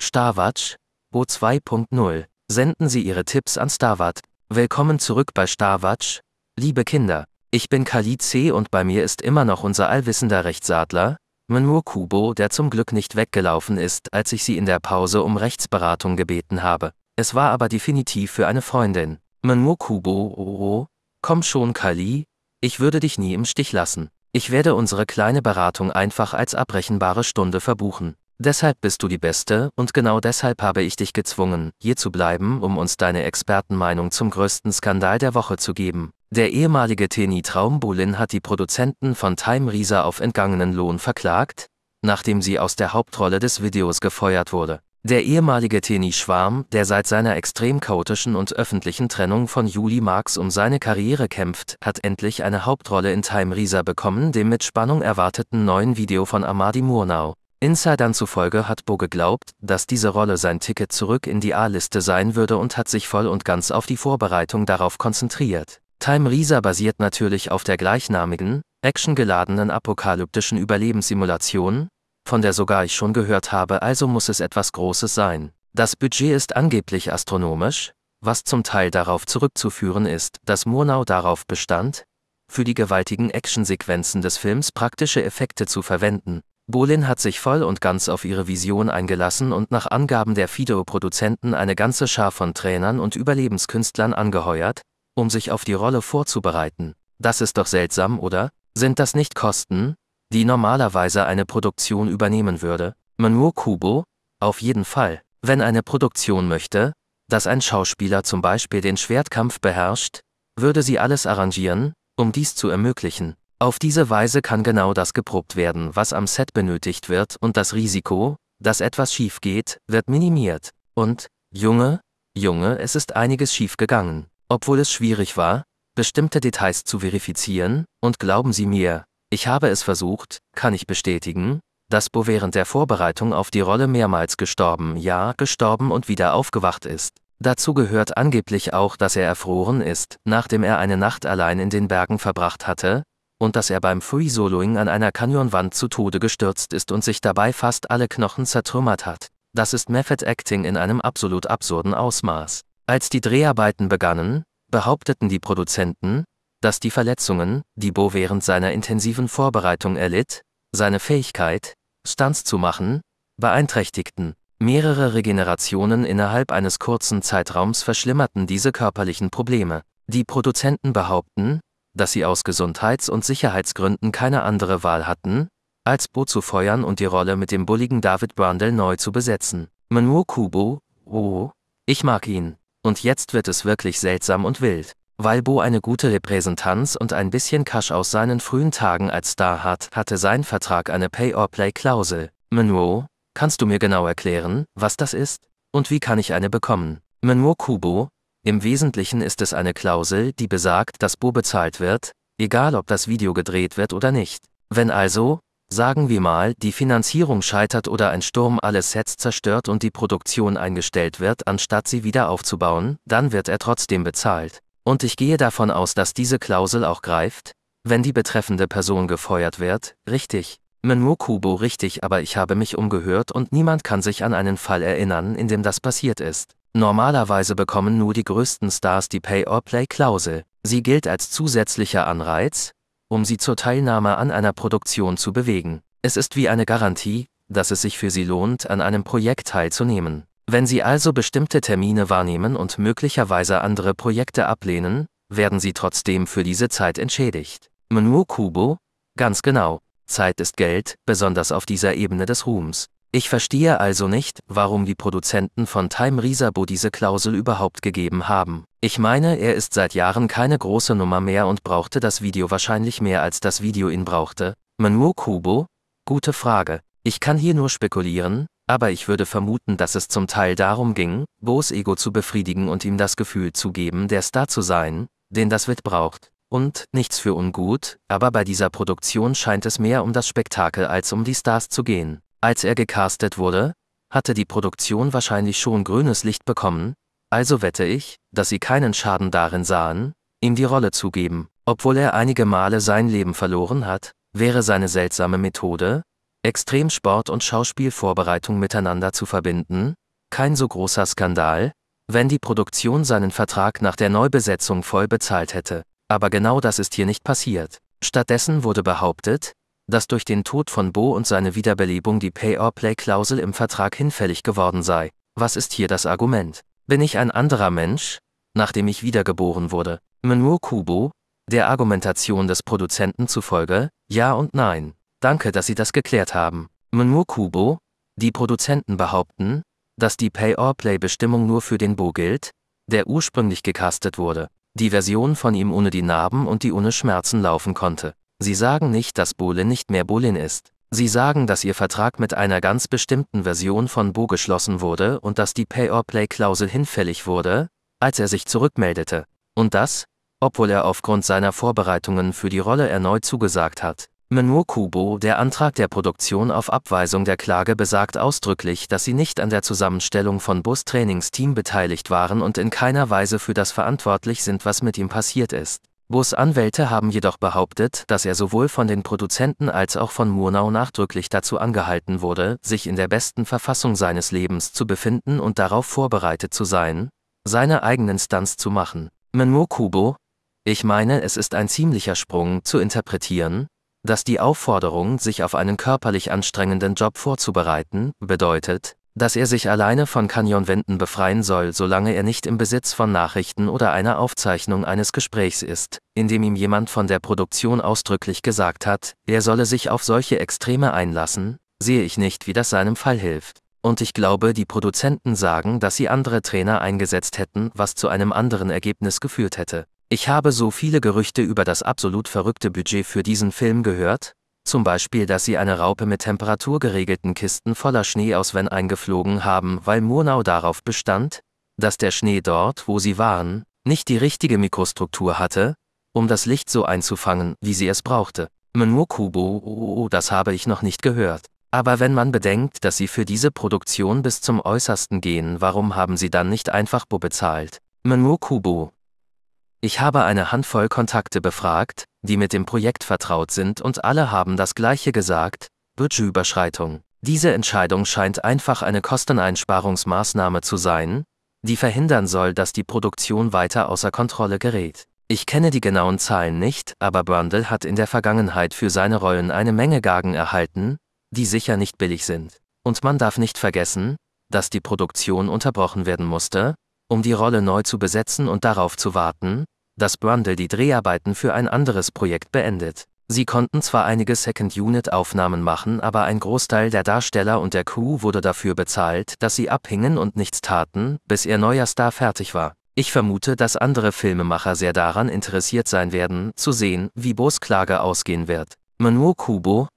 Starwatch, O2.0. Senden Sie Ihre Tipps an Starwatch. Willkommen zurück bei Starwatch. Liebe Kinder, ich bin Khalid C. und bei mir ist immer noch unser allwissender Rechtsadler, Menur Kubo, der zum Glück nicht weggelaufen ist, als ich sie in der Pause um Rechtsberatung gebeten habe. Es war aber definitiv für eine Freundin. Menur Kubo, oh, oh, komm schon, Kali, ich würde dich nie im Stich lassen. Ich werde unsere kleine Beratung einfach als abrechenbare Stunde verbuchen. Deshalb bist du die Beste und genau deshalb habe ich dich gezwungen, hier zu bleiben, um uns deine Expertenmeinung zum größten Skandal der Woche zu geben. Der ehemalige Teni Traumbulin hat die Produzenten von Time Risa auf entgangenen Lohn verklagt, nachdem sie aus der Hauptrolle des Videos gefeuert wurde. Der ehemalige Teni Schwarm, der seit seiner extrem chaotischen und öffentlichen Trennung von Juli Marx um seine Karriere kämpft, hat endlich eine Hauptrolle in Time Risa bekommen, dem mit Spannung erwarteten neuen Video von Amadi Murnau. Insidern zufolge hat Bo geglaubt, dass diese Rolle sein Ticket zurück in die A-Liste sein würde und hat sich voll und ganz auf die Vorbereitung darauf konzentriert. Time Risa basiert natürlich auf der gleichnamigen, actiongeladenen apokalyptischen Überlebenssimulation, von der sogar ich schon gehört habe, also muss es etwas Großes sein. Das Budget ist angeblich astronomisch, was zum Teil darauf zurückzuführen ist, dass Murnau darauf bestand, für die gewaltigen Actionsequenzen des Films praktische Effekte zu verwenden. Bolin hat sich voll und ganz auf ihre Vision eingelassen und nach Angaben der Fideo-Produzenten eine ganze Schar von Trainern und Überlebenskünstlern angeheuert, um sich auf die Rolle vorzubereiten. Das ist doch seltsam, oder? Sind das nicht Kosten, die normalerweise eine Produktion übernehmen würde? Manu Kubo? Auf jeden Fall. Wenn eine Produktion möchte, dass ein Schauspieler zum Beispiel den Schwertkampf beherrscht, würde sie alles arrangieren, um dies zu ermöglichen. Auf diese Weise kann genau das geprobt werden, was am Set benötigt wird und das Risiko, dass etwas schief geht, wird minimiert. Und, Junge, Junge, es ist einiges schief gegangen. Obwohl es schwierig war, bestimmte Details zu verifizieren, und glauben Sie mir, ich habe es versucht, kann ich bestätigen, dass Bo während der Vorbereitung auf die Rolle mehrmals gestorben, ja, gestorben und wieder aufgewacht ist. Dazu gehört angeblich auch, dass er erfroren ist, nachdem er eine Nacht allein in den Bergen verbracht hatte, und dass er beim Free-Soloing an einer Canyonwand zu Tode gestürzt ist und sich dabei fast alle Knochen zertrümmert hat. Das ist Method Acting in einem absolut absurden Ausmaß. Als die Dreharbeiten begannen, behaupteten die Produzenten, dass die Verletzungen, die Bo während seiner intensiven Vorbereitung erlitt, seine Fähigkeit, Stunts zu machen, beeinträchtigten. Mehrere Regenerationen innerhalb eines kurzen Zeitraums verschlimmerten diese körperlichen Probleme. Die Produzenten behaupten, dass sie aus Gesundheits- und Sicherheitsgründen keine andere Wahl hatten, als Bo zu feuern und die Rolle mit dem bulligen David Brundle neu zu besetzen. Manu Kubo, oh, ich mag ihn. Und jetzt wird es wirklich seltsam und wild. Weil Bo eine gute Repräsentanz und ein bisschen Cash aus seinen frühen Tagen als Star hat, hatte sein Vertrag eine Pay-or-Play-Klausel. Manuo, kannst du mir genau erklären, was das ist? Und wie kann ich eine bekommen? Manuo Kubo, im Wesentlichen ist es eine Klausel, die besagt, dass Bo bezahlt wird, egal ob das Video gedreht wird oder nicht. Wenn also, sagen wir mal, die Finanzierung scheitert oder ein Sturm alle Sets zerstört und die Produktion eingestellt wird, anstatt sie wieder aufzubauen, dann wird er trotzdem bezahlt. Und ich gehe davon aus, dass diese Klausel auch greift, wenn die betreffende Person gefeuert wird, richtig. Kubo richtig, aber ich habe mich umgehört und niemand kann sich an einen Fall erinnern, in dem das passiert ist. Normalerweise bekommen nur die größten Stars die Pay-or-Play-Klausel. Sie gilt als zusätzlicher Anreiz, um sie zur Teilnahme an einer Produktion zu bewegen. Es ist wie eine Garantie, dass es sich für sie lohnt, an einem Projekt teilzunehmen. Wenn sie also bestimmte Termine wahrnehmen und möglicherweise andere Projekte ablehnen, werden sie trotzdem für diese Zeit entschädigt. Mnuo Kubo? Ganz genau. Zeit ist Geld, besonders auf dieser Ebene des Ruhms. Ich verstehe also nicht, warum die Produzenten von Time Risabo diese Klausel überhaupt gegeben haben. Ich meine, er ist seit Jahren keine große Nummer mehr und brauchte das Video wahrscheinlich mehr als das Video ihn brauchte. Manuo Kubo? Gute Frage. Ich kann hier nur spekulieren, aber ich würde vermuten, dass es zum Teil darum ging, Bo's Ego zu befriedigen und ihm das Gefühl zu geben, der Star zu sein, den das Wit braucht. Und, nichts für ungut, aber bei dieser Produktion scheint es mehr um das Spektakel als um die Stars zu gehen. Als er gecastet wurde, hatte die Produktion wahrscheinlich schon grünes Licht bekommen, also wette ich, dass sie keinen Schaden darin sahen, ihm die Rolle zu geben. Obwohl er einige Male sein Leben verloren hat, wäre seine seltsame Methode, Extremsport und Schauspielvorbereitung miteinander zu verbinden, kein so großer Skandal, wenn die Produktion seinen Vertrag nach der Neubesetzung voll bezahlt hätte. Aber genau das ist hier nicht passiert. Stattdessen wurde behauptet, dass durch den Tod von Bo und seine Wiederbelebung die Pay-or-Play-Klausel im Vertrag hinfällig geworden sei. Was ist hier das Argument? Bin ich ein anderer Mensch, nachdem ich wiedergeboren wurde? Minoru Kubo, der Argumentation des Produzenten zufolge, ja und nein. Danke, dass Sie das geklärt haben. Minoru Kubo, die Produzenten behaupten, dass die Pay-or-Play-Bestimmung nur für den Bo gilt, der ursprünglich gecastet wurde. Die Version von ihm ohne die Narben und die ohne Schmerzen laufen konnte. Sie sagen nicht, dass Bolin nicht mehr Bolin ist. Sie sagen, dass Ihr Vertrag mit einer ganz bestimmten Version von Bo geschlossen wurde und dass die Pay-or-Play-Klausel hinfällig wurde, als er sich zurückmeldete. Und das, obwohl er aufgrund seiner Vorbereitungen für die Rolle erneut zugesagt hat. Menur Kubo, der Antrag der Produktion auf Abweisung der Klage besagt ausdrücklich, dass sie nicht an der Zusammenstellung von Bus Trainingsteam beteiligt waren und in keiner Weise für das verantwortlich sind, was mit ihm passiert ist. Bus Anwälte haben jedoch behauptet, dass er sowohl von den Produzenten als auch von Murnau nachdrücklich dazu angehalten wurde, sich in der besten Verfassung seines Lebens zu befinden und darauf vorbereitet zu sein, seine eigenen Stunts zu machen. Menmo Kubo, ich meine, es ist ein ziemlicher Sprung zu interpretieren, dass die Aufforderung, sich auf einen körperlich anstrengenden Job vorzubereiten, bedeutet, dass er sich alleine von Canyonwänden befreien soll, solange er nicht im Besitz von Nachrichten oder einer Aufzeichnung eines Gesprächs ist, in dem ihm jemand von der Produktion ausdrücklich gesagt hat, er solle sich auf solche Extreme einlassen, sehe ich nicht, wie das seinem Fall hilft. Und ich glaube, die Produzenten sagen, dass sie andere Trainer eingesetzt hätten, was zu einem anderen Ergebnis geführt hätte. Ich habe so viele Gerüchte über das absolut verrückte Budget für diesen Film gehört, zum Beispiel dass sie eine Raupe mit temperaturgeregelten Kisten voller Schnee aus Wenn eingeflogen haben, weil Murnau darauf bestand, dass der Schnee dort, wo sie waren, nicht die richtige Mikrostruktur hatte, um das Licht so einzufangen, wie sie es brauchte. Menurkubo, oh, das habe ich noch nicht gehört. Aber wenn man bedenkt, dass sie für diese Produktion bis zum Äußersten gehen, warum haben sie dann nicht einfach Bo bezahlt? Menurkubo, ich habe eine Handvoll Kontakte befragt, die mit dem Projekt vertraut sind und alle haben das gleiche gesagt, Budgetüberschreitung. Diese Entscheidung scheint einfach eine Kosteneinsparungsmaßnahme zu sein, die verhindern soll, dass die Produktion weiter außer Kontrolle gerät. Ich kenne die genauen Zahlen nicht, aber Brundle hat in der Vergangenheit für seine Rollen eine Menge Gagen erhalten, die sicher nicht billig sind. Und man darf nicht vergessen, dass die Produktion unterbrochen werden musste, um die Rolle neu zu besetzen und darauf zu warten, dass Brundle die Dreharbeiten für ein anderes Projekt beendet. Sie konnten zwar einige Second-Unit-Aufnahmen machen, aber ein Großteil der Darsteller und der Crew wurde dafür bezahlt, dass sie abhingen und nichts taten, bis ihr neuer Star fertig war. Ich vermute, dass andere Filmemacher sehr daran interessiert sein werden, zu sehen, wie Bos Klage ausgehen wird. Manuo Kubo?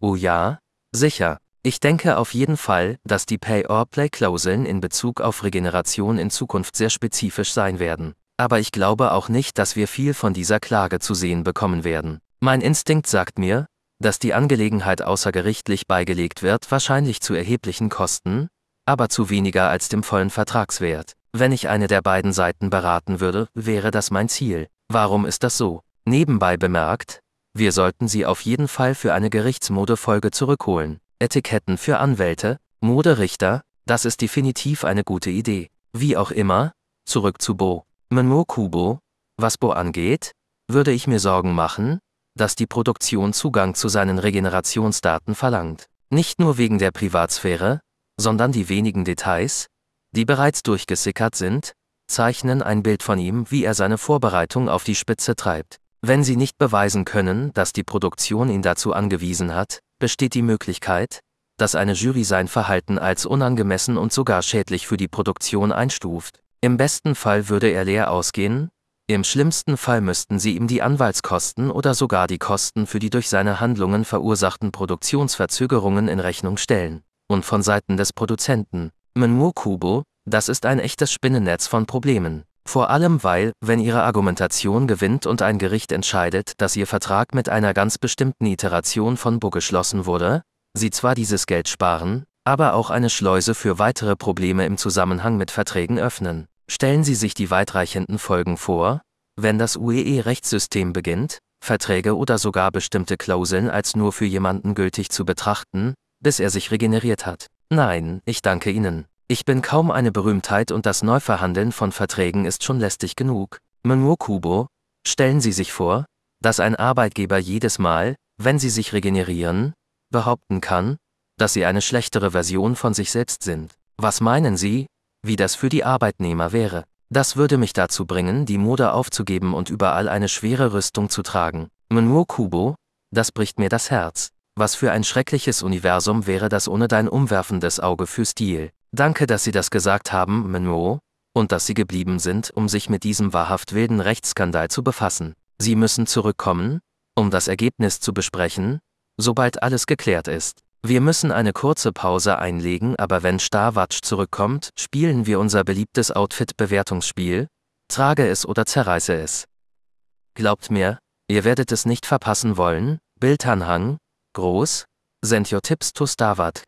Oh ja, sicher. Ich denke auf jeden Fall, dass die Pay-or-Play-Klauseln in Bezug auf Regeneration in Zukunft sehr spezifisch sein werden. Aber ich glaube auch nicht, dass wir viel von dieser Klage zu sehen bekommen werden. Mein Instinkt sagt mir, dass die Angelegenheit außergerichtlich beigelegt wird, wahrscheinlich zu erheblichen Kosten, aber zu weniger als dem vollen Vertragswert. Wenn ich eine der beiden Seiten beraten würde, wäre das mein Ziel. Warum ist das so? Nebenbei bemerkt, wir sollten sie auf jeden Fall für eine Gerichtsmodefolge zurückholen. Etiketten für Anwälte, Moderichter, das ist definitiv eine gute Idee. Wie auch immer, zurück zu Bo. Menmo Kubo, was Bo angeht, würde ich mir Sorgen machen, dass die Produktion Zugang zu seinen Regenerationsdaten verlangt. Nicht nur wegen der Privatsphäre, sondern die wenigen Details, die bereits durchgesickert sind, zeichnen ein Bild von ihm, wie er seine Vorbereitung auf die Spitze treibt. Wenn sie nicht beweisen können, dass die Produktion ihn dazu angewiesen hat, besteht die Möglichkeit, dass eine Jury sein Verhalten als unangemessen und sogar schädlich für die Produktion einstuft. Im besten Fall würde er leer ausgehen, im schlimmsten Fall müssten sie ihm die Anwaltskosten oder sogar die Kosten für die durch seine Handlungen verursachten Produktionsverzögerungen in Rechnung stellen. Und von Seiten des Produzenten, Menmu Kubo, das ist ein echtes Spinnennetz von Problemen. Vor allem weil, wenn ihre Argumentation gewinnt und ein Gericht entscheidet, dass ihr Vertrag mit einer ganz bestimmten Iteration von Bo geschlossen wurde, sie zwar dieses Geld sparen, aber auch eine Schleuse für weitere Probleme im Zusammenhang mit Verträgen öffnen. Stellen Sie sich die weitreichenden Folgen vor, wenn das UEE-Rechtssystem beginnt, Verträge oder sogar bestimmte Klauseln als nur für jemanden gültig zu betrachten, bis er sich regeneriert hat. Nein, ich danke Ihnen. Ich bin kaum eine Berühmtheit und das Neuverhandeln von Verträgen ist schon lästig genug. Menur Kubo, stellen Sie sich vor, dass ein Arbeitgeber jedes Mal, wenn sie sich regenerieren, behaupten kann, dass sie eine schlechtere Version von sich selbst sind. Was meinen Sie, wie das für die Arbeitnehmer wäre? Das würde mich dazu bringen, die Mode aufzugeben und überall eine schwere Rüstung zu tragen. Menur Kubo, das bricht mir das Herz. Was für ein schreckliches Universum wäre das ohne dein umwerfendes Auge für Stil. Danke, dass Sie das gesagt haben, Monroe, und dass Sie geblieben sind, um sich mit diesem wahrhaft wilden Rechtsskandal zu befassen. Sie müssen zurückkommen, um das Ergebnis zu besprechen, sobald alles geklärt ist. Wir müssen eine kurze Pause einlegen, aber wenn Starwatch zurückkommt, spielen wir unser beliebtes Outfit-Bewertungsspiel, trage es oder zerreiße es. Glaubt mir, ihr werdet es nicht verpassen wollen, Bildanhang, groß, send your tips to Starwatch.